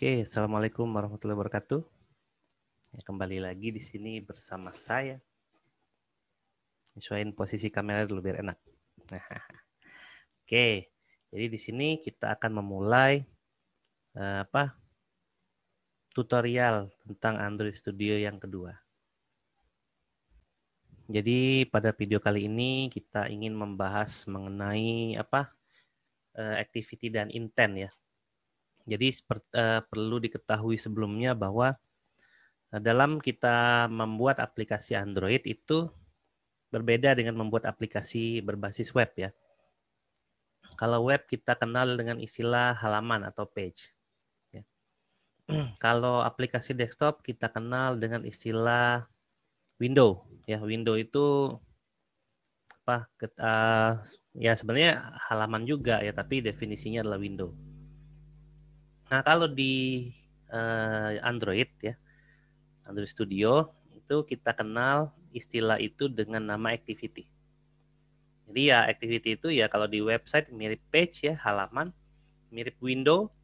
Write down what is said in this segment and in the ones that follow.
Oke, assalamualaikum warahmatullahi wabarakatuh. Ya, kembali lagi di sini bersama saya. Sesuaiin posisi kamera dulu biar enak. Nah, oke, jadi di sini kita akan memulai eh, apa tutorial tentang Android Studio yang kedua. Jadi pada video kali ini kita ingin membahas mengenai apa eh, activity dan intent ya jadi eh, perlu diketahui sebelumnya bahwa eh, dalam kita membuat aplikasi Android itu berbeda dengan membuat aplikasi berbasis web ya. Kalau web kita kenal dengan istilah halaman atau page. Ya. Kalau aplikasi desktop kita kenal dengan istilah window. Ya, window itu apa? Eh, ya sebenarnya halaman juga ya, tapi definisinya adalah window. Nah kalau di uh, Android ya, Android Studio itu kita kenal istilah itu dengan nama activity. Jadi ya activity itu ya kalau di website mirip page ya halaman, mirip window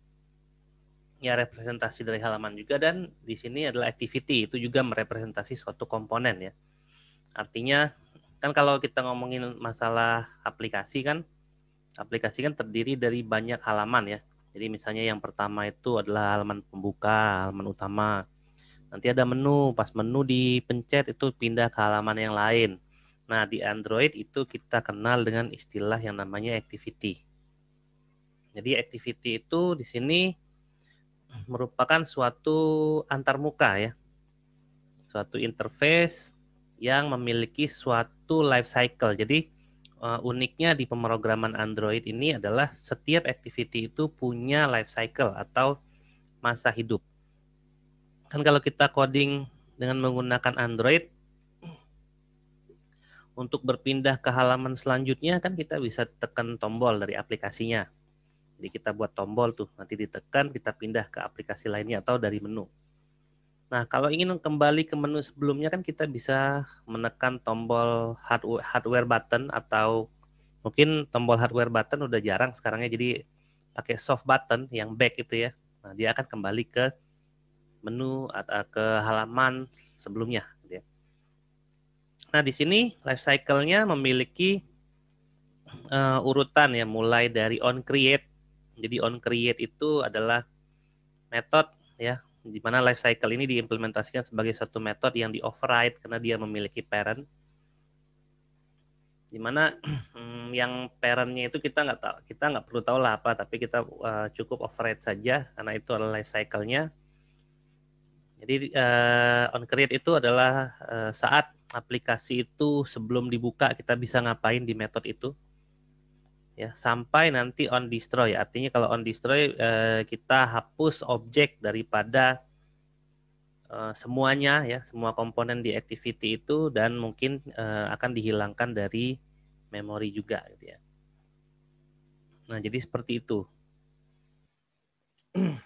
ya representasi dari halaman juga dan di sini adalah activity itu juga merepresentasi suatu komponen ya. Artinya kan kalau kita ngomongin masalah aplikasi kan aplikasi kan terdiri dari banyak halaman ya. Jadi misalnya yang pertama itu adalah halaman pembuka, halaman utama. Nanti ada menu, pas menu dipencet itu pindah ke halaman yang lain. Nah, di Android itu kita kenal dengan istilah yang namanya activity. Jadi activity itu di sini merupakan suatu antarmuka ya. Suatu interface yang memiliki suatu life cycle. Jadi uh, uniknya di pemrograman Android ini adalah setiap activity itu punya life cycle atau masa hidup. Kan kalau kita coding dengan menggunakan Android untuk berpindah ke halaman selanjutnya kan kita bisa tekan tombol dari aplikasinya. Jadi kita buat tombol tuh, nanti ditekan kita pindah ke aplikasi lainnya atau dari menu. Nah, kalau ingin kembali ke menu sebelumnya kan kita bisa menekan tombol hardware, button atau mungkin tombol hardware button udah jarang sekarangnya jadi pakai soft button yang back itu ya. Nah, dia akan kembali ke menu atau eh, ke halaman sebelumnya gitu ya. Nah, di sini life cycle-nya memiliki uh, urutan ya mulai dari on create. Jadi on create itu adalah metode ya di mana life cycle ini diimplementasikan sebagai satu metode yang di override karena dia memiliki parent di mana hmm, yang parentnya itu kita nggak tahu kita nggak perlu tahu lah apa tapi kita eh, cukup override saja karena itu adalah life cycle-nya jadi eh, on create itu adalah eh, saat aplikasi itu sebelum dibuka kita bisa ngapain di metode itu ya sampai nanti on destroy artinya kalau on destroy eh, kita hapus objek daripada eh, semuanya ya semua komponen di activity itu dan mungkin eh, akan dihilangkan dari memori juga gitu ya nah jadi seperti itu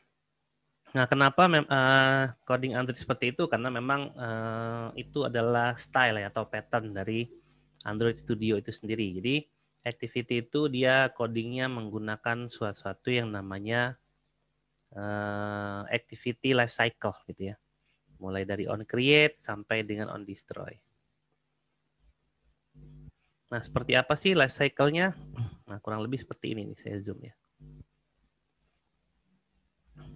nah kenapa mem- uh, coding Android seperti itu karena memang uh, itu adalah style ya, atau pattern dari Android Studio itu sendiri jadi activity itu dia codingnya menggunakan suatu yang namanya uh, activity life cycle gitu ya. Mulai dari on create sampai dengan on destroy. Nah, seperti apa sih life cycle-nya? Nah, kurang lebih seperti ini nih, saya zoom ya.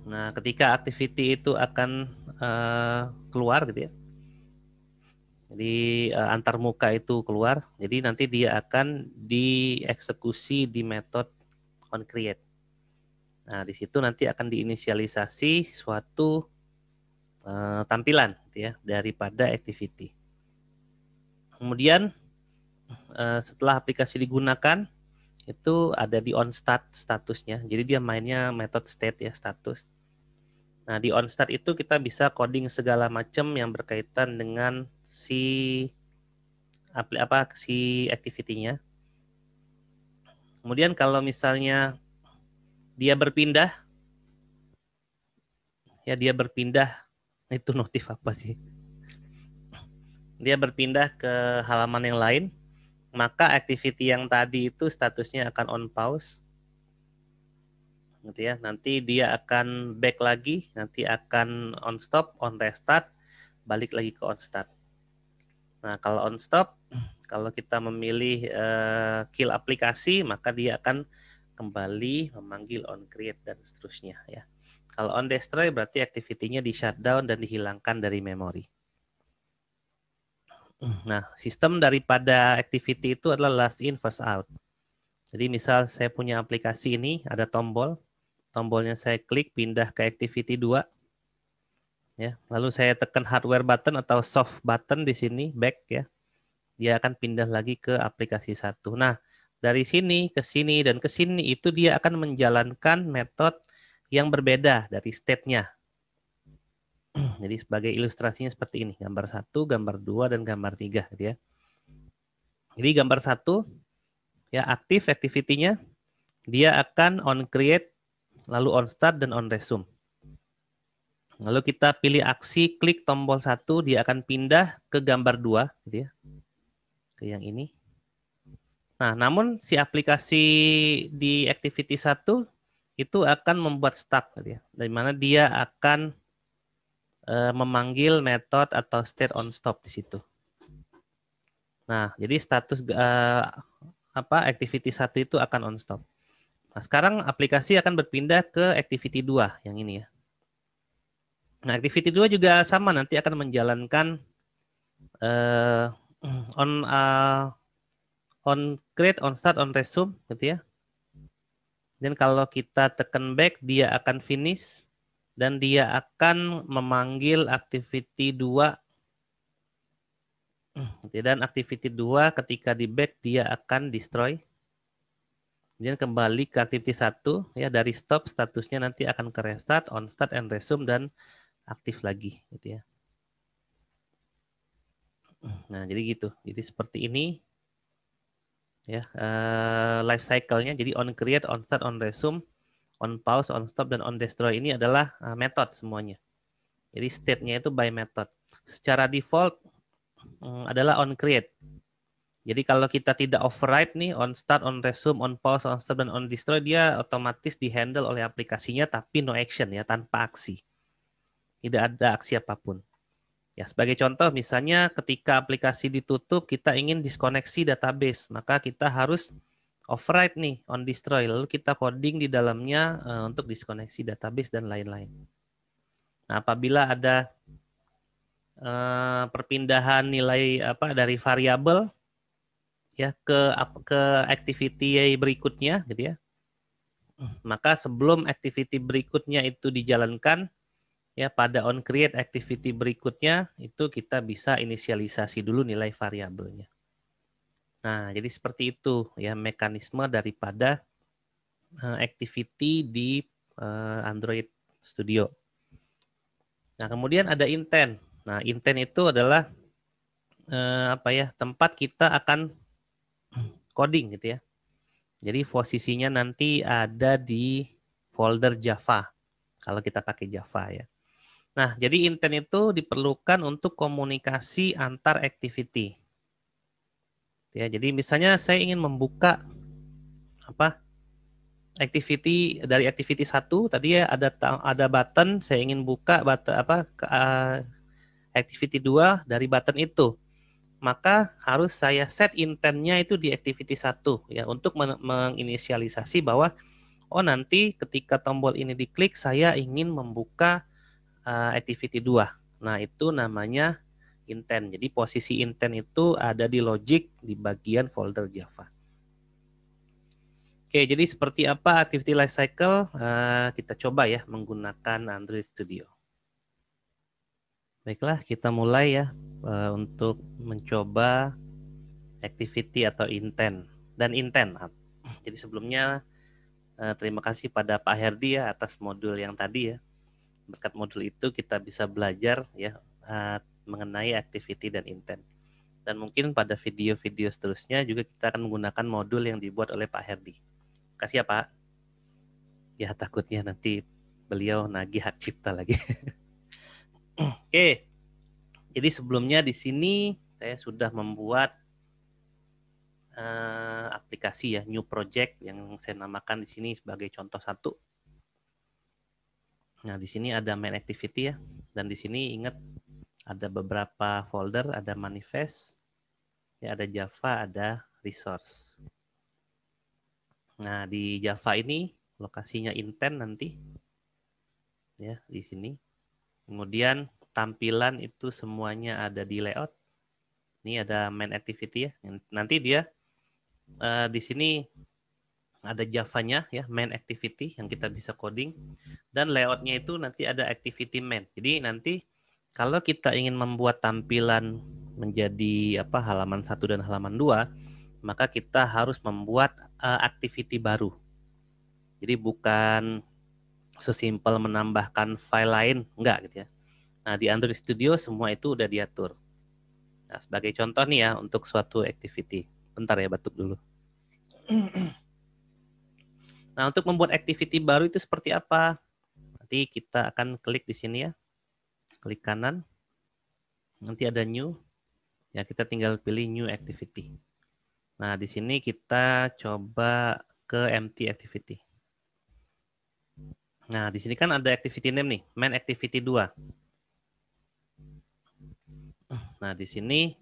Nah, ketika activity itu akan uh, keluar gitu ya. Jadi uh, antar muka itu keluar. Jadi nanti dia akan dieksekusi di metode onCreate Nah, di situ nanti akan diinisialisasi suatu uh, tampilan gitu ya daripada activity. Kemudian uh, setelah aplikasi digunakan itu ada di onStart statusnya. Jadi dia mainnya metode state ya status. Nah, di onStart itu kita bisa coding segala macam yang berkaitan dengan si apa apa si activity-nya. Kemudian kalau misalnya dia berpindah ya dia berpindah nah, itu notif apa sih? Dia berpindah ke halaman yang lain, maka activity yang tadi itu statusnya akan on pause. Gitu ya. Nanti dia akan back lagi, nanti akan on stop, on restart, balik lagi ke on start. Nah, kalau on stop, kalau kita memilih uh, kill aplikasi, maka dia akan kembali memanggil on create dan seterusnya ya. Kalau on destroy berarti activity di shutdown dan dihilangkan dari memori. Nah, sistem daripada activity itu adalah last in first out. Jadi misal saya punya aplikasi ini ada tombol, tombolnya saya klik pindah ke activity 2 ya. Lalu saya tekan hardware button atau soft button di sini back ya. Dia akan pindah lagi ke aplikasi satu. Nah, dari sini ke sini dan ke sini itu dia akan menjalankan metode yang berbeda dari state-nya. Jadi sebagai ilustrasinya seperti ini, gambar satu, gambar dua, dan gambar tiga, gitu ya. Jadi gambar satu ya aktif activity-nya dia akan on create lalu on start dan on resume. Lalu kita pilih aksi, klik tombol satu, dia akan pindah ke gambar dua, gitu ya, ke yang ini. Nah, namun si aplikasi di activity satu itu akan membuat stuck, gitu ya, dari mana dia akan e, memanggil metode atau state on stop di situ. Nah, jadi status e, apa activity satu itu akan on stop. Nah, sekarang aplikasi akan berpindah ke activity 2 yang ini ya. Nah, activity 2 juga sama nanti akan menjalankan uh, on uh, on create, on start, on resume gitu ya. Dan kalau kita tekan back dia akan finish dan dia akan memanggil activity 2 mm, gitu ya. dan activity 2 ketika di back dia akan destroy. Kemudian kembali ke activity 1 ya dari stop statusnya nanti akan ke restart, on start and resume dan aktif lagi gitu ya. Nah, jadi gitu. Jadi seperti ini ya uh, life cycle-nya. Jadi on create, on start, on resume, on pause, on stop dan on destroy ini adalah uh, method semuanya. Jadi state-nya itu by method. Secara default um, adalah on create. Jadi kalau kita tidak override nih on start, on resume, on pause, on stop dan on destroy dia otomatis dihandle oleh aplikasinya tapi no action ya tanpa aksi tidak ada aksi apapun. Ya, sebagai contoh misalnya ketika aplikasi ditutup kita ingin diskoneksi database, maka kita harus override nih on destroy lalu kita coding di dalamnya eh, untuk diskoneksi database dan lain-lain. Nah, apabila ada eh, perpindahan nilai apa dari variabel ya ke ke activity berikutnya gitu ya. Maka sebelum activity berikutnya itu dijalankan, ya pada on create activity berikutnya itu kita bisa inisialisasi dulu nilai variabelnya. Nah, jadi seperti itu ya mekanisme daripada eh, activity di eh, Android Studio. Nah, kemudian ada intent. Nah, intent itu adalah eh, apa ya? tempat kita akan coding gitu ya. Jadi posisinya nanti ada di folder Java kalau kita pakai Java ya. Nah, jadi intent itu diperlukan untuk komunikasi antar activity. Ya, jadi misalnya saya ingin membuka apa? activity dari activity 1 tadi ya ada ada button saya ingin buka button apa ke, uh, activity 2 dari button itu. Maka harus saya set intentnya itu di activity 1 ya untuk men menginisialisasi bahwa oh nanti ketika tombol ini diklik saya ingin membuka Eh, activity 2. Nah, itu namanya intent. Jadi posisi intent itu ada di logic di bagian folder Java. Oke, jadi seperti apa activity lifecycle? Uh, eh, kita coba ya menggunakan Android Studio. Baiklah, kita mulai ya eh, untuk mencoba activity atau intent dan intent. Jadi sebelumnya terima kasih pada Pak Herdi ya atas modul yang tadi ya berkat modul itu kita bisa belajar ya eh, mengenai activity dan intent. Dan mungkin pada video-video seterusnya juga kita akan menggunakan modul yang dibuat oleh Pak Herdi. Kasih ya Pak. Ya takutnya nanti beliau nagih hak cipta lagi. Oke. Okay. Jadi sebelumnya di sini saya sudah membuat uh, aplikasi ya new project yang saya namakan di sini sebagai contoh satu Nah, di sini ada main activity ya. Dan di sini ingat ada beberapa folder, ada manifest, ya ada Java, ada resource. Nah, di Java ini lokasinya intent nanti. Ya, di sini. Kemudian tampilan itu semuanya ada di layout. Ini ada main activity ya. Nanti dia uh, di sini ada Javanya ya main activity yang kita hmm. bisa coding hmm, hmm. dan layoutnya itu nanti ada activity main. Jadi nanti kalau kita ingin membuat tampilan menjadi apa halaman satu dan halaman dua, maka kita harus membuat uh, activity baru. Jadi bukan sesimpel menambahkan file lain, enggak gitu ya. Nah, di Android Studio semua itu udah diatur. Nah, sebagai contoh nih ya untuk suatu activity. Bentar ya batuk dulu. Nah, untuk membuat activity baru itu seperti apa? Nanti kita akan klik di sini ya. Klik kanan. Nanti ada new. Ya, kita tinggal pilih new activity. Nah, di sini kita coba ke empty activity. Nah, di sini kan ada activity name nih, main activity 2. Nah, di sini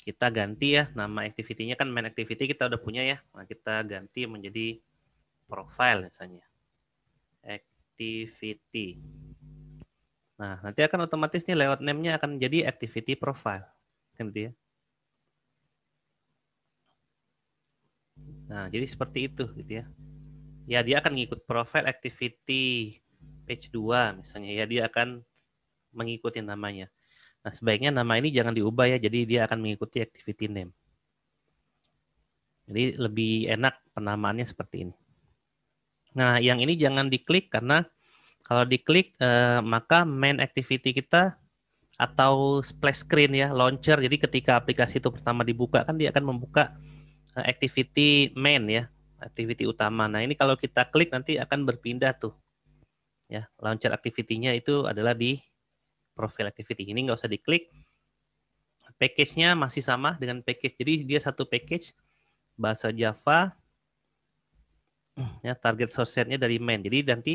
kita ganti ya nama activity-nya kan main activity kita udah punya ya. Nah, kita ganti menjadi profile misalnya. Activity. Nah, nanti akan otomatis nih layout name-nya akan jadi activity profile. Kan dia Nah, jadi seperti itu gitu ya. Ya, dia akan ngikut profile activity page 2 misalnya ya dia akan mengikuti namanya. Nah, sebaiknya nama ini jangan diubah ya, jadi dia akan mengikuti activity name. Jadi lebih enak penamaannya seperti ini. Nah, yang ini jangan diklik karena kalau diklik eh, maka main activity kita atau splash screen ya, launcher. Jadi ketika aplikasi itu pertama dibuka kan dia akan membuka eh, activity main ya, activity utama. Nah, ini kalau kita klik nanti akan berpindah tuh. Ya, launcher activity-nya itu adalah di profile activity. Ini nggak usah diklik. Package-nya masih sama dengan package. Jadi dia satu package bahasa Java, ya target source-nya dari main. Jadi nanti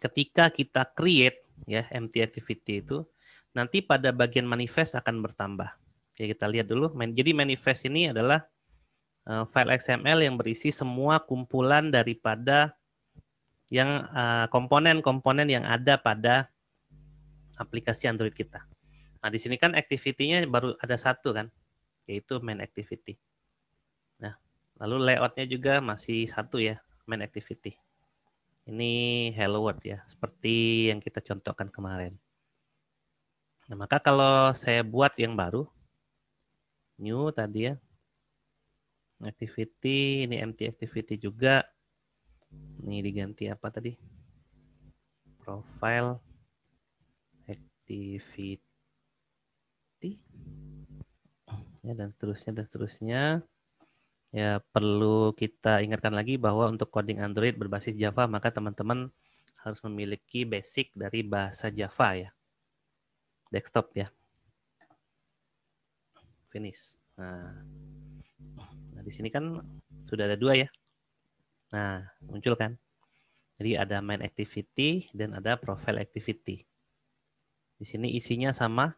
ketika kita create ya empty activity itu nanti pada bagian manifest akan bertambah. Ya kita lihat dulu. main. Jadi manifest ini adalah uh, file XML yang berisi semua kumpulan daripada yang eh, komponen-komponen uh, yang ada pada aplikasi Android kita. Nah, di sini kan activity-nya baru ada satu kan, yaitu main activity. Lalu layoutnya juga masih satu ya, main activity. Ini hello world ya, seperti yang kita contohkan kemarin. Nah, maka kalau saya buat yang baru, new tadi ya, activity, ini empty activity juga. Ini diganti apa tadi? Profile activity. Ya, dan seterusnya, dan seterusnya. Ya, perlu kita ingatkan lagi bahwa untuk coding Android berbasis Java, maka teman-teman harus memiliki basic dari bahasa Java ya. Desktop ya. Finish. Nah, nah di sini kan sudah ada dua ya. Nah, muncul kan? Jadi ada main activity dan ada profile activity. Di sini isinya sama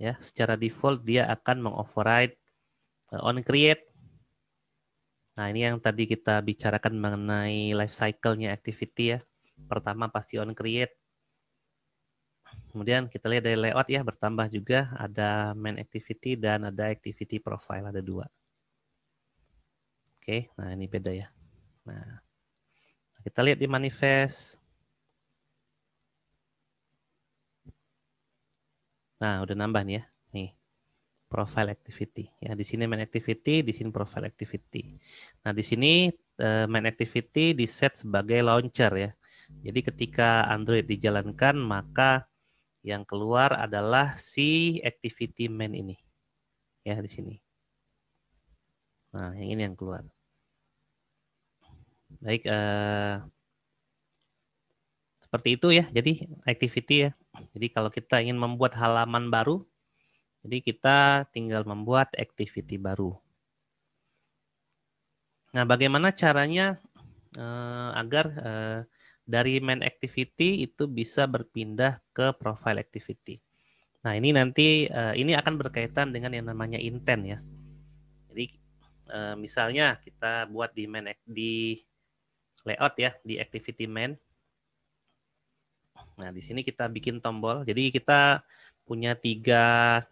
ya. Secara default dia akan mengoverride eh, on create Nah, ini yang tadi kita bicarakan mengenai life cycle-nya activity ya. Pertama pasti on create. Kemudian kita lihat dari layout ya, bertambah juga ada main activity dan ada activity profile, ada dua. Oke, nah ini beda ya. Nah, kita lihat di manifest. Nah, udah nambah nih ya profile activity ya di sini main activity di sini profile activity nah di sini eh, main activity di set sebagai launcher ya jadi ketika Android dijalankan maka yang keluar adalah si activity main ini ya di sini nah yang ini yang keluar baik uh, seperti itu ya jadi activity ya jadi kalau kita ingin membuat halaman baru jadi kita tinggal membuat activity baru. Nah, bagaimana caranya eh, agar eh, dari main activity itu bisa berpindah ke profile activity? Nah, ini nanti eh, ini akan berkaitan dengan yang namanya intent ya. Jadi eh, misalnya kita buat di main di layout ya, di activity main. Nah, di sini kita bikin tombol. Jadi kita punya tiga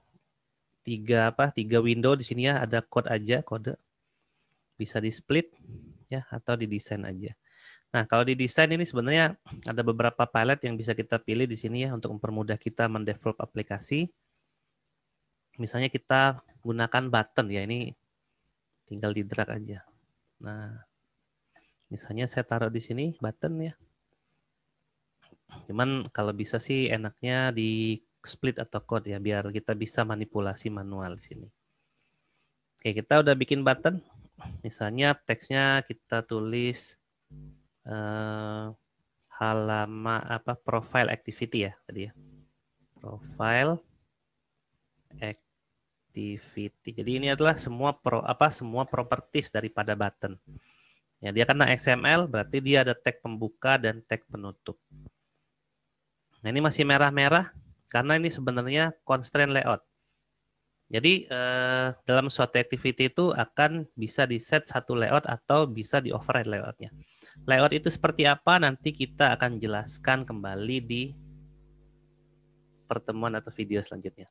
tiga apa tiga window di sini ya ada code aja kode bisa di split ya atau di desain aja. Nah kalau di desain ini sebenarnya ada beberapa palette yang bisa kita pilih di sini ya untuk mempermudah kita mendevelop aplikasi. Misalnya kita gunakan button ya ini tinggal di drag aja. Nah misalnya saya taruh di sini button ya. Cuman kalau bisa sih enaknya di split atau code ya biar kita bisa manipulasi manual di sini. Oke, kita udah bikin button. Misalnya teksnya kita tulis eh, halaman apa profile activity ya tadi ya. Profile activity. Jadi ini adalah semua pro apa semua properties daripada button. Ya, dia karena XML berarti dia ada tag pembuka dan tag penutup. Nah, ini masih merah-merah karena ini sebenarnya constraint layout. Jadi eh, dalam suatu activity itu akan bisa di set satu layout atau bisa di override layoutnya. Layout itu seperti apa nanti kita akan jelaskan kembali di pertemuan atau video selanjutnya.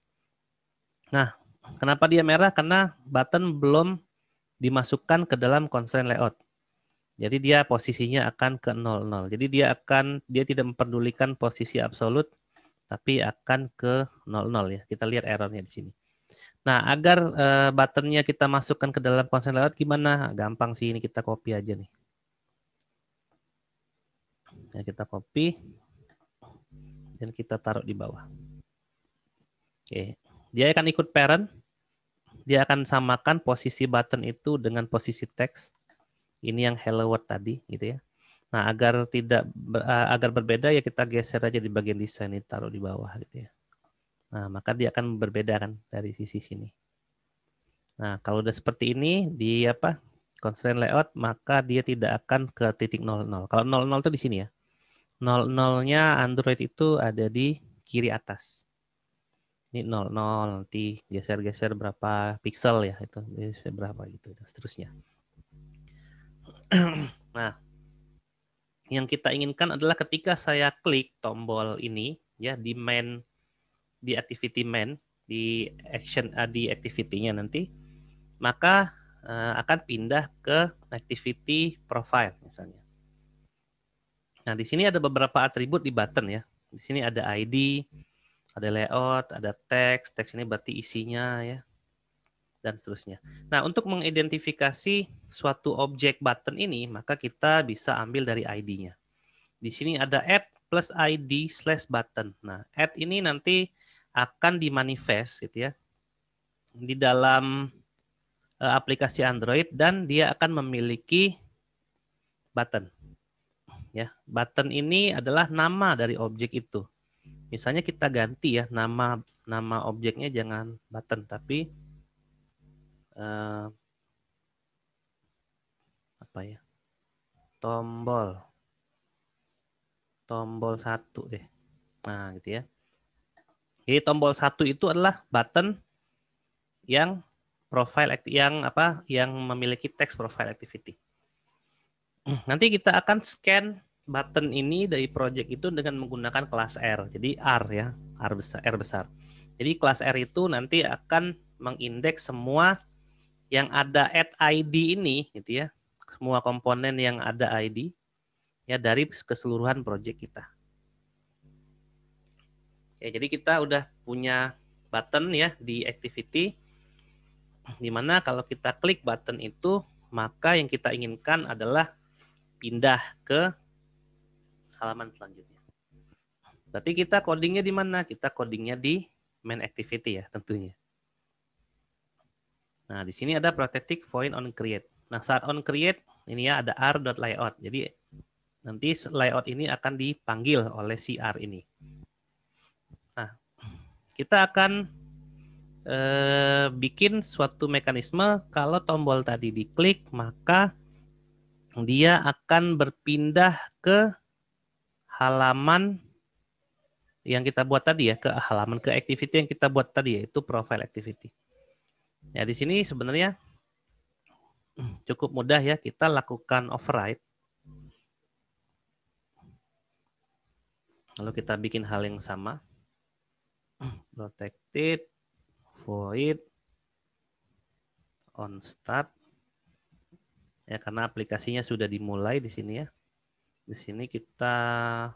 Nah, kenapa dia merah? Karena button belum dimasukkan ke dalam constraint layout. Jadi dia posisinya akan ke 00. Jadi dia akan dia tidak memperdulikan posisi absolut tapi akan ke 00 ya. Kita lihat errornya di sini. Nah, agar uh, buttonnya kita masukkan ke dalam konsen layout gimana? Gampang sih ini kita copy aja nih. Ya, kita copy dan kita taruh di bawah. Oke, dia akan ikut parent. Dia akan samakan posisi button itu dengan posisi teks. Ini yang hello world tadi gitu ya. Nah, agar tidak eh, agar berbeda ya kita geser aja di bagian desain ini taruh di bawah gitu ya. Nah, maka dia akan berbeda kan dari sisi sini. Nah, kalau udah seperti ini di apa? constraint layout, maka dia tidak akan ke titik 00. Kalau 00 itu di sini ya. 00-nya Android itu ada di kiri atas. Ini 00 nanti geser-geser berapa piksel ya itu berapa gitu dan seterusnya. nah, yang kita inginkan adalah ketika saya klik tombol ini ya di main di activity main di action eh, di activity-nya nanti maka uh, akan pindah ke activity profile misalnya. Nah, di sini ada beberapa atribut di button ya. Di sini ada ID, ada layout, ada teks. Teks ini berarti isinya ya dan seterusnya. Hmm. Nah, untuk mengidentifikasi suatu objek button ini, maka kita bisa ambil dari ID-nya. Di sini ada add plus ID slash button. Nah, add ini nanti akan dimanifest gitu ya di dalam uh, aplikasi Android dan dia akan memiliki button. Ya, button ini adalah nama dari objek itu. Misalnya kita ganti ya nama nama objeknya jangan button tapi uh, apa ya tombol tombol satu deh nah gitu ya jadi tombol satu itu adalah button yang profile yang apa yang memiliki text profile activity nanti kita akan scan button ini dari project itu dengan menggunakan kelas R jadi R ya R besar R besar jadi kelas R itu nanti akan mengindeks semua yang ada add ID ini gitu ya semua komponen yang ada ID ya dari keseluruhan project kita ya jadi kita udah punya button ya di activity dimana kalau kita klik button itu maka yang kita inginkan adalah pindah ke halaman selanjutnya berarti kita codingnya di mana kita codingnya di main activity ya tentunya Nah, di sini ada protetic point on create. Nah, saat on create ini ya ada r.layout. Jadi nanti layout ini akan dipanggil oleh cr ini. Nah, kita akan eh, bikin suatu mekanisme kalau tombol tadi diklik maka dia akan berpindah ke halaman yang kita buat tadi ya ke halaman ke activity yang kita buat tadi yaitu profile activity. Ya di sini sebenarnya cukup mudah ya kita lakukan override. Lalu kita bikin hal yang sama. Protected, void, on start. Ya karena aplikasinya sudah dimulai di sini ya. Di sini kita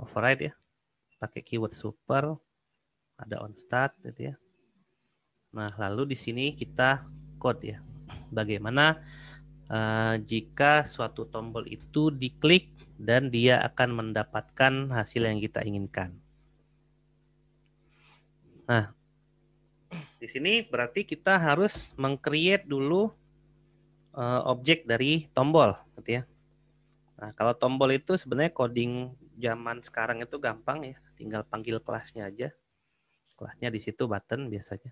override ya. Pakai keyword super, ada on start gitu ya. Nah, lalu di sini kita code ya. Bagaimana uh, jika suatu tombol itu diklik dan dia akan mendapatkan hasil yang kita inginkan. Nah, di sini berarti kita harus mengcreate dulu uh, objek dari tombol, gitu ya. Nah, kalau tombol itu sebenarnya coding zaman sekarang itu gampang ya, tinggal panggil kelasnya aja. Kelasnya di situ button biasanya.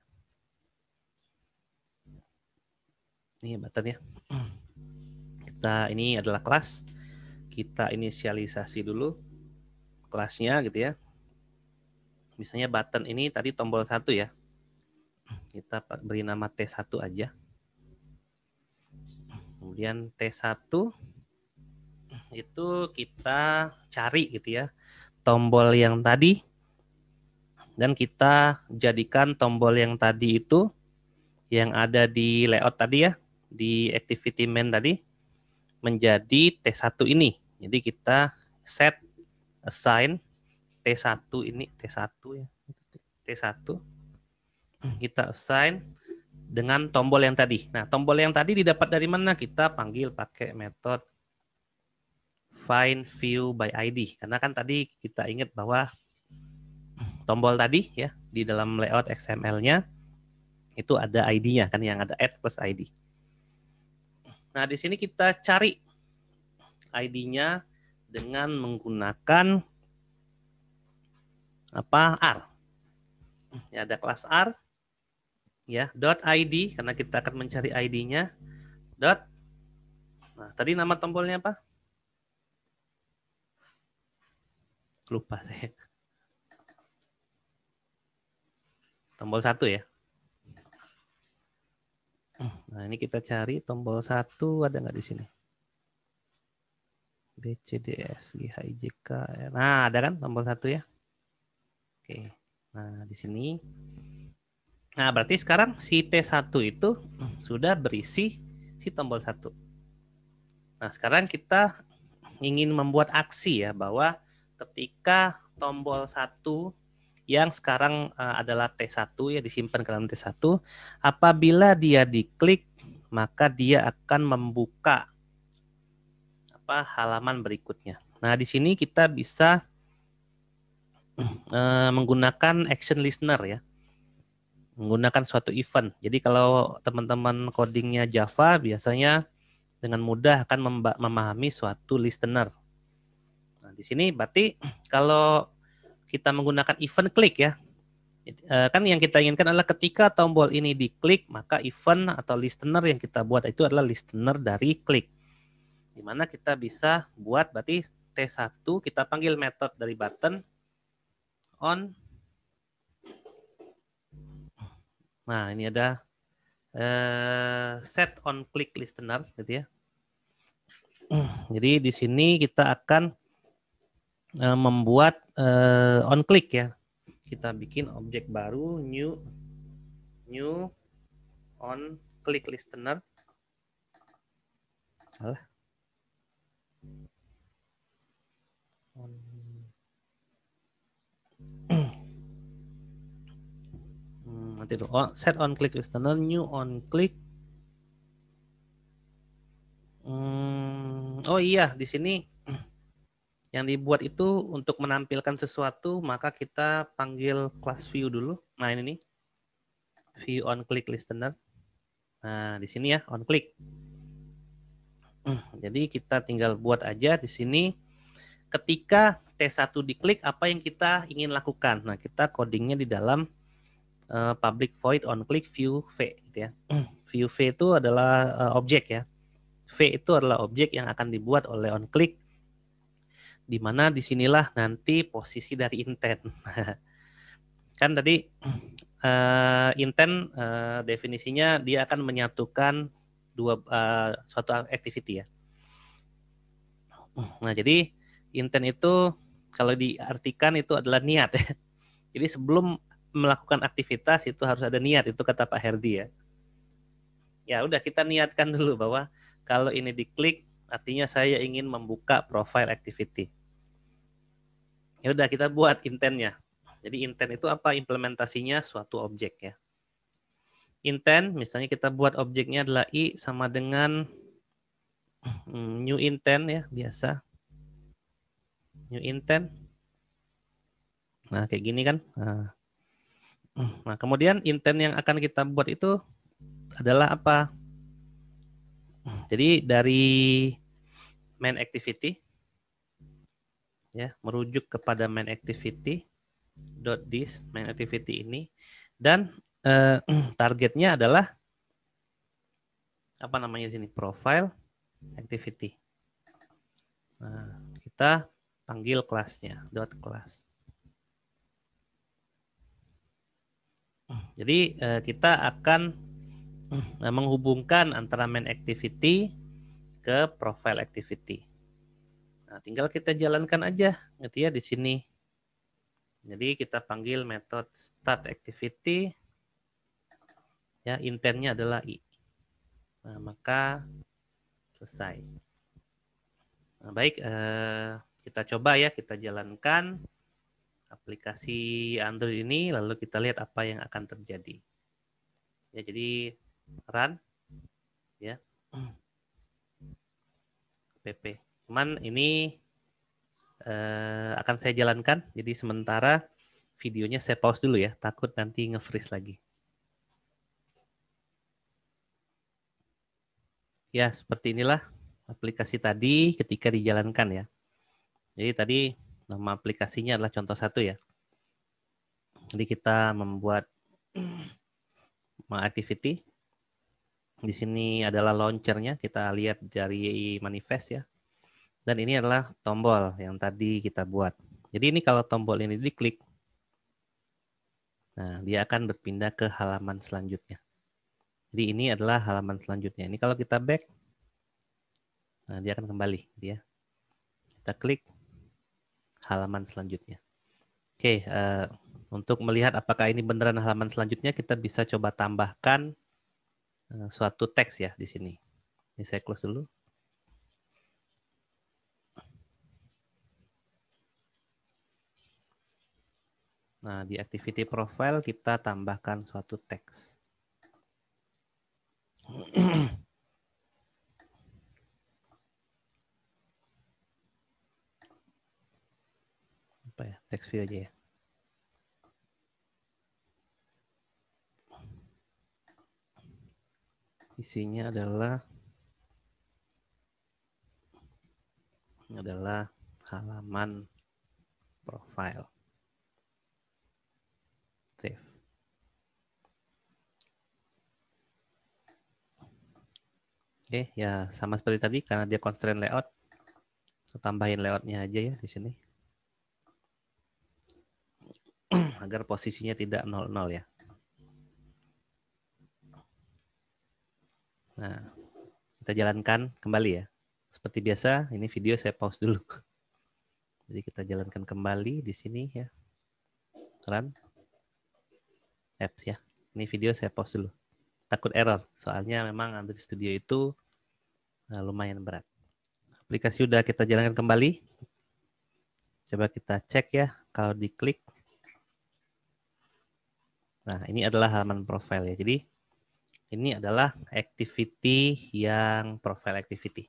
Nih button ya. Kita ini adalah kelas. Kita inisialisasi dulu kelasnya gitu ya. Misalnya button ini tadi tombol satu ya. Kita beri nama T1 aja. Kemudian T1 itu kita cari gitu ya tombol yang tadi dan kita jadikan tombol yang tadi itu yang ada di layout tadi ya di activity main tadi menjadi T1 ini. Jadi kita set assign T1 ini T1 ya. T1 kita assign dengan tombol yang tadi. Nah, tombol yang tadi didapat dari mana? Kita panggil pakai metode find view by ID. Karena kan tadi kita ingat bahwa tombol tadi ya di dalam layout XML-nya itu ada ID-nya kan yang ada add plus ID. Nah, di sini kita cari ID-nya dengan menggunakan apa R. Ya, ada kelas R ya dot ID karena kita akan mencari ID-nya dot. Nah, tadi nama tombolnya apa? Lupa saya. Tombol satu ya. Nah, ini kita cari tombol satu ada nggak di sini? B, C, D, S, G, H, I, J, K. Ya. Nah, ada kan tombol satu ya? Oke. Nah, di sini. Nah, berarti sekarang si T1 itu sudah berisi si tombol satu. Nah, sekarang kita ingin membuat aksi ya bahwa ketika tombol satu yang sekarang uh, adalah T1 ya disimpan ke dalam T1. Apabila dia diklik maka dia akan membuka apa halaman berikutnya. Nah, di sini kita bisa uh, menggunakan action listener ya. Menggunakan suatu event. Jadi kalau teman-teman codingnya Java biasanya dengan mudah akan memahami suatu listener. Nah, di sini berarti kalau kita menggunakan event klik ya. Eh, kan yang kita inginkan adalah ketika tombol ini diklik, maka event atau listener yang kita buat itu adalah listener dari klik. Dimana kita bisa buat berarti T1 kita panggil method dari button on. Nah ini ada uh, set on click listener gitu ya. Jadi di sini kita akan eh, membuat uh, on click ya. Kita bikin objek baru new new on click listener. Salah. Hmm, nanti dulu. Oh, set on click listener new on click Hmm, oh iya, di sini yang dibuat itu untuk menampilkan sesuatu maka kita panggil class view dulu nah ini nih view on click listener nah di sini ya on click hmm, jadi kita tinggal buat aja di sini ketika T1 diklik apa yang kita ingin lakukan nah kita codingnya di dalam uh, public void on click view v gitu ya hmm, view v itu adalah uh, objek ya v itu adalah objek yang akan dibuat oleh on click di mana disinilah nanti posisi dari intent. kan tadi uh, intent uh, definisinya dia akan menyatukan dua uh, suatu activity ya. Nah jadi intent itu kalau diartikan itu adalah niat. Ya. Jadi sebelum melakukan aktivitas itu harus ada niat itu kata Pak Herdi ya. Ya udah kita niatkan dulu bahwa kalau ini diklik artinya saya ingin membuka profile activity ya udah kita buat intentnya. Jadi intent itu apa? Implementasinya suatu objek ya. Intent, misalnya kita buat objeknya adalah i sama dengan hmm, new intent ya biasa. New intent. Nah kayak gini kan. Nah. nah, kemudian intent yang akan kita buat itu adalah apa? Jadi dari main activity ya merujuk kepada main activity dot this main activity ini dan eh, targetnya adalah apa namanya sini profile activity. Nah, kita panggil kelasnya dot class. Jadi eh, kita akan eh, menghubungkan antara main activity ke profile activity. Nah, tinggal kita jalankan aja gitu ya di sini. Jadi kita panggil metode start activity ya intentnya adalah i. Nah, maka selesai. Nah, baik eh, kita coba ya kita jalankan aplikasi Android ini lalu kita lihat apa yang akan terjadi. Ya jadi run ya. PP Cuman ini uh, akan saya jalankan. Jadi sementara videonya saya pause dulu ya, takut nanti nge-freeze lagi. Ya, seperti inilah aplikasi tadi ketika dijalankan ya. Jadi tadi nama aplikasinya adalah contoh satu ya. Jadi kita membuat activity. Di sini adalah launchernya. Kita lihat dari manifest ya. Dan ini adalah tombol yang tadi kita buat. Jadi ini kalau tombol ini diklik, nah dia akan berpindah ke halaman selanjutnya. Jadi ini adalah halaman selanjutnya. Ini kalau kita back, nah dia akan kembali. Dia. Kita klik halaman selanjutnya. Oke, uh, untuk melihat apakah ini beneran halaman selanjutnya, kita bisa coba tambahkan uh, suatu teks ya di sini. Ini saya close dulu. Nah, di activity profile kita tambahkan suatu teks. Apa ya? Text view aja ya. Isinya adalah adalah halaman profile. Oke, ya sama seperti tadi karena dia constraint layout. Kita tambahin layoutnya aja ya di sini. Agar posisinya tidak 00 ya. Nah, kita jalankan kembali ya. Seperti biasa, ini video saya pause dulu. Jadi kita jalankan kembali di sini ya. Run. Apps ya. Ini video saya pause dulu. Takut error. Soalnya memang Android Studio itu Nah, lumayan berat. Aplikasi sudah kita jalankan kembali. Coba kita cek ya kalau diklik. Nah, ini adalah halaman profile ya. Jadi ini adalah activity yang profile activity.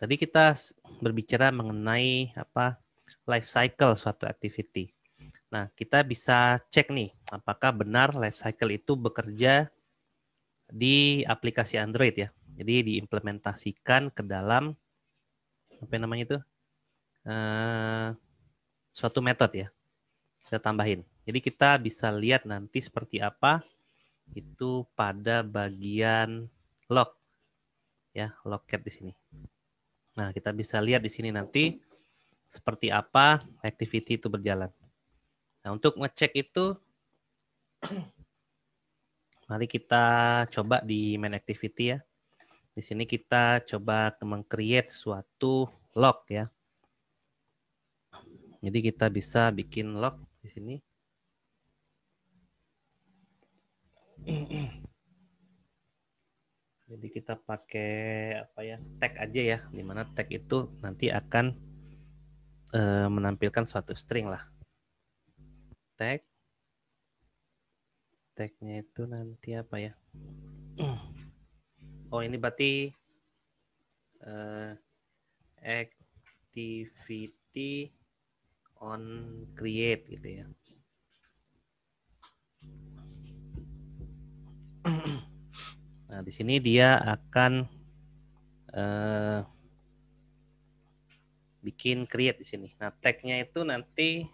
Tadi kita berbicara mengenai apa life cycle suatu activity. Nah, kita bisa cek nih apakah benar life cycle itu bekerja di aplikasi Android ya. Jadi diimplementasikan ke dalam apa namanya itu uh, suatu metode ya. Kita tambahin. Jadi kita bisa lihat nanti seperti apa itu pada bagian log ya loket di sini. Nah kita bisa lihat di sini nanti seperti apa activity itu berjalan. Nah untuk ngecek itu mari kita coba di main activity ya. Di sini kita coba meng-create suatu log ya. Jadi kita bisa bikin log di sini. Jadi kita pakai apa ya tag aja ya, di mana tag itu nanti akan e, menampilkan suatu string lah. Tag, tagnya itu nanti apa ya? Oh ini berarti uh, activity on create gitu ya. Nah di sini dia akan uh, bikin create di sini. Nah tagnya itu nanti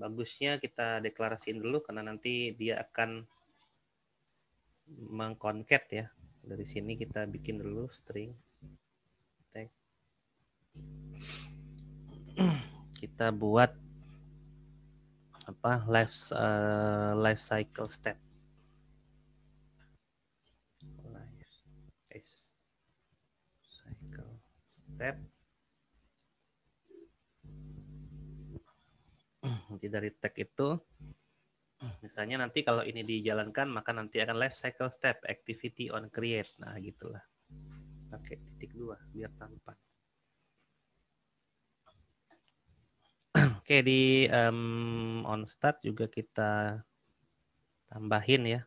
bagusnya kita deklarasiin dulu karena nanti dia akan mengkonket ya dari sini kita bikin dulu string tag kita buat apa life uh, life cycle step life cycle step jadi dari tag itu Misalnya nanti kalau ini dijalankan maka nanti akan life cycle step activity on create. Nah, gitulah. Oke, titik dua biar tampan. Oke, di um, on start juga kita tambahin ya.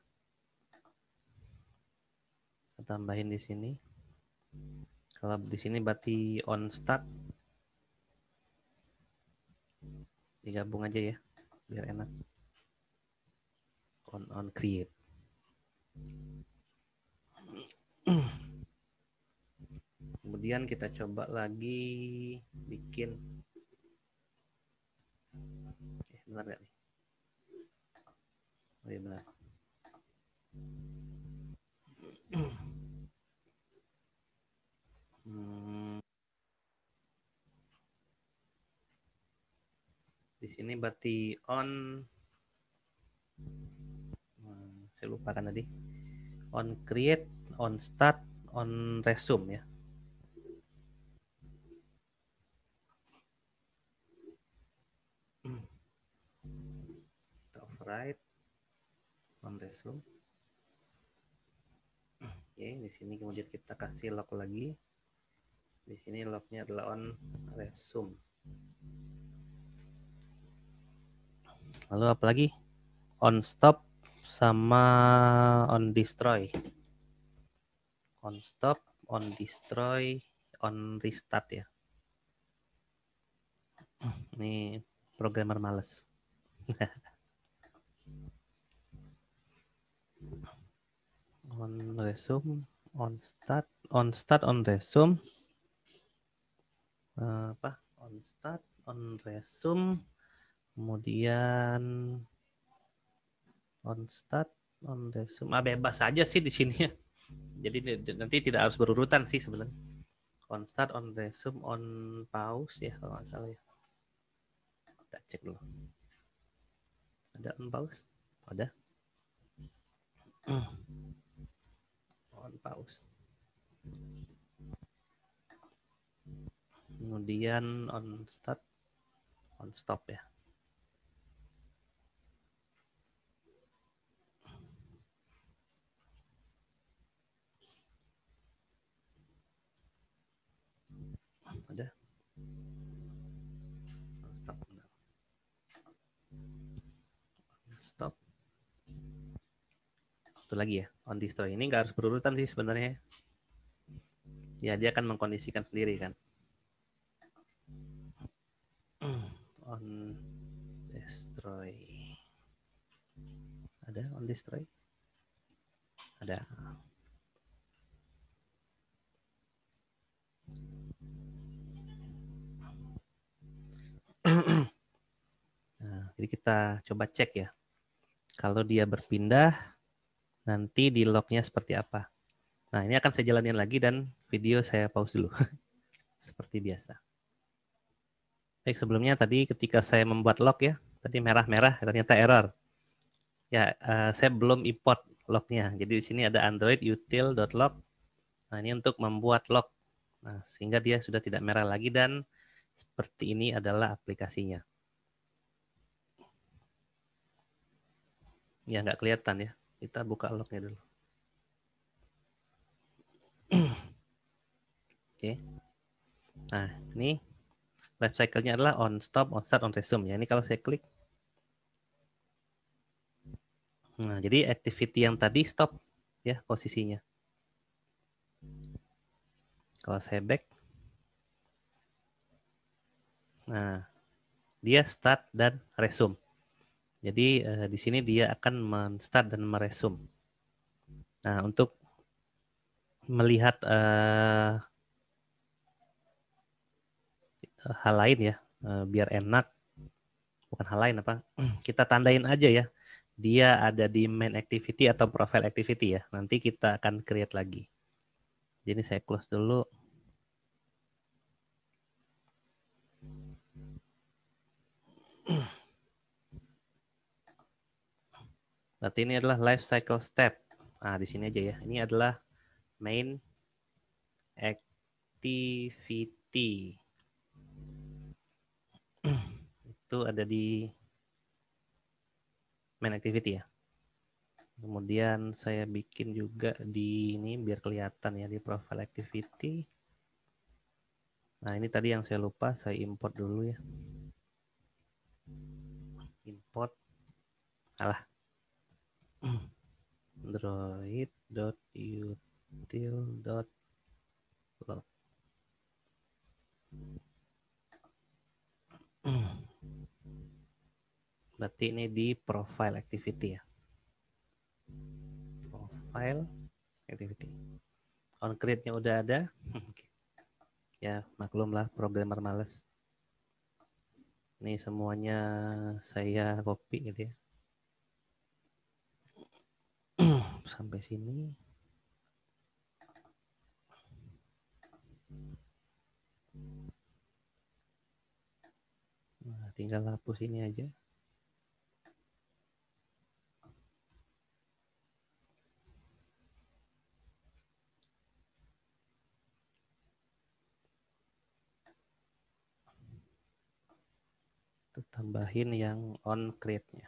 Kita tambahin di sini. Kalau di sini berarti on start. Digabung aja ya, biar enak on on create kemudian kita coba lagi bikin eh, benar nggak nih oh iya benar hmm. di sini berarti on saya lupa kan tadi on create on start on resume ya right on resume oke di sini kemudian kita kasih lock lagi di sini locknya adalah on resume lalu apalagi on stop sama on destroy. On stop, on destroy, on restart ya. Ini programmer males. on resume, on start, on start, on resume. Eh, apa? On start, on resume. Kemudian on start on the zoom ah, bebas saja sih di sini ya jadi nanti tidak harus berurutan sih sebenarnya on start on resume on pause ya kalau nggak salah ya kita cek dulu ada on pause ada on pause kemudian on start on stop ya satu lagi ya on destroy ini nggak harus berurutan sih sebenarnya ya dia akan mengkondisikan sendiri kan on destroy ada on destroy ada nah, jadi kita coba cek ya kalau dia berpindah nanti di lognya seperti apa. Nah, ini akan saya jalanin lagi dan video saya pause dulu. seperti biasa. Baik, sebelumnya tadi ketika saya membuat log ya, tadi merah-merah ternyata error. Ya, uh, saya belum import lognya. Jadi di sini ada android util.log. Nah, ini untuk membuat log. Nah, sehingga dia sudah tidak merah lagi dan seperti ini adalah aplikasinya. Ya, nggak kelihatan ya. Kita buka lognya dulu. Oke. Okay. Nah, ini life cycle-nya adalah on stop, on start, on resume ya. Ini kalau saya klik. Nah, jadi activity yang tadi stop ya posisinya. Kalau saya back. Nah, dia start dan resume. Jadi uh, di sini dia akan men dan meresum. Nah, untuk melihat uh, hal lain ya, uh, biar enak bukan hal lain apa? Kita tandain aja ya. Dia ada di main activity atau profile activity ya. Nanti kita akan create lagi. Jadi saya close dulu. Berarti ini adalah life cycle step. Nah, di sini aja ya. Ini adalah main activity. Itu ada di main activity ya. Kemudian saya bikin juga di ini biar kelihatan ya di profile activity. Nah, ini tadi yang saya lupa saya import dulu ya. Import. Alah, android.util.log berarti ini di profile activity ya profile activity on create-nya udah ada ya maklumlah programmer males ini semuanya saya copy gitu ya sampai sini. Nah, tinggal hapus ini aja. tambahin yang on create-nya.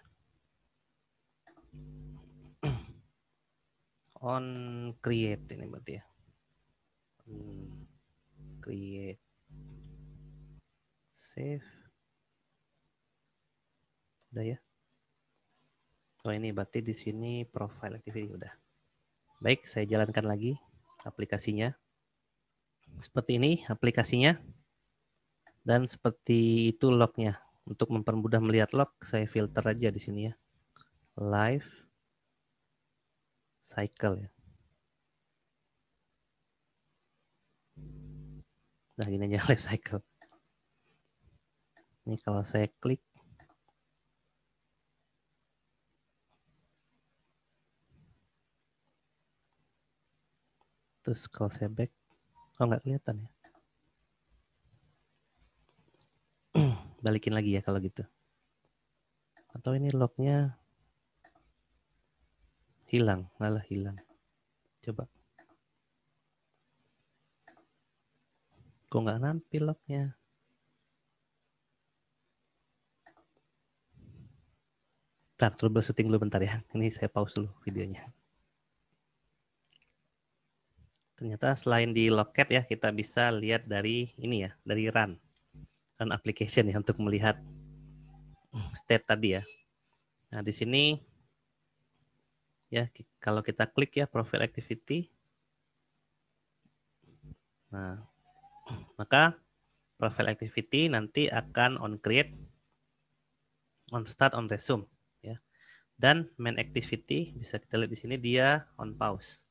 on create ini berarti ya hmm, create save udah ya oh ini berarti di sini profile activity udah baik saya jalankan lagi aplikasinya seperti ini aplikasinya dan seperti itu lognya untuk mempermudah melihat log saya filter aja di sini ya live cycle ya. Nah ini aja life cycle. Ini kalau saya klik terus kalau saya back oh nggak kelihatan ya balikin lagi ya kalau gitu atau ini locknya? Hilang, malah hilang. Coba. Kok nggak nampil lognya? Bentar, setting dulu bentar ya. Ini saya pause dulu videonya. Ternyata selain di loket ya, kita bisa lihat dari ini ya, dari run. Run application ya, untuk melihat state tadi ya. Nah, di sini ya kalau kita klik ya profile activity nah maka profile activity nanti akan on create on start on resume ya dan main activity bisa kita lihat di sini dia on pause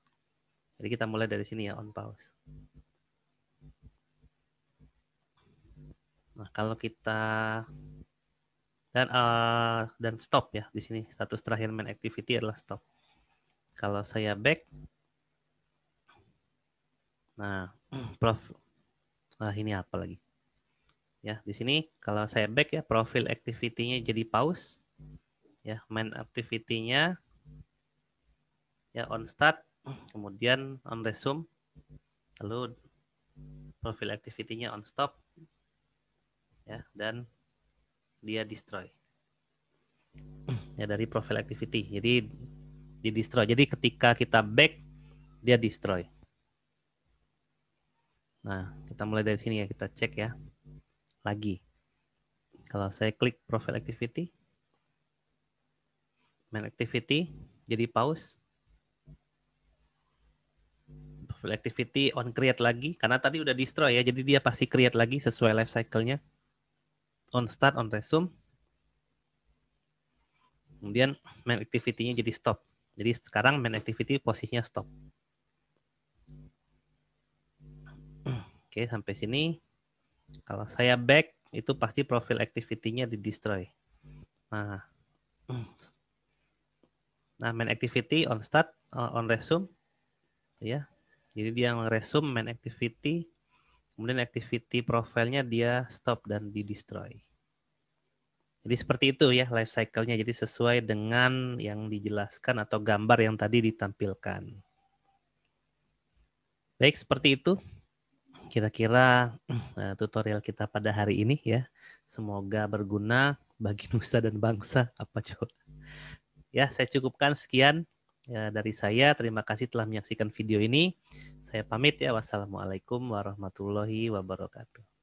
jadi kita mulai dari sini ya on pause nah kalau kita dan uh, dan stop ya di sini status terakhir main activity adalah stop kalau saya back, nah, Prof, nah ini apa lagi? Ya, di sini kalau saya back ya profil activity-nya jadi pause. Ya, main activity-nya ya on start, kemudian on resume, lalu profil activity-nya on stop. Ya, dan dia destroy. Ya dari profil activity. Jadi di destroy. Jadi ketika kita back dia destroy. Nah, kita mulai dari sini ya, kita cek ya. Lagi. Kalau saya klik profile activity, main activity, jadi pause. Profile activity on create lagi, karena tadi udah destroy ya, jadi dia pasti create lagi sesuai life cycle-nya. On start, on resume. Kemudian main activity-nya jadi stop. Jadi sekarang main activity posisinya stop. Oke, sampai sini. Kalau saya back, itu pasti profil activity-nya di destroy. Nah, nah main activity on start, eh, on resume. Ya, jadi dia resume main activity, kemudian activity profilnya dia stop dan di destroy. Jadi seperti itu ya life cycle-nya. Jadi sesuai dengan yang dijelaskan atau gambar yang tadi ditampilkan. Baik, seperti itu kira-kira eh, tutorial kita pada hari ini ya. Semoga berguna bagi nusa dan bangsa apa coba. Ya, saya cukupkan sekian ya, dari saya. Terima kasih telah menyaksikan video ini. Saya pamit ya. Wassalamualaikum warahmatullahi wabarakatuh.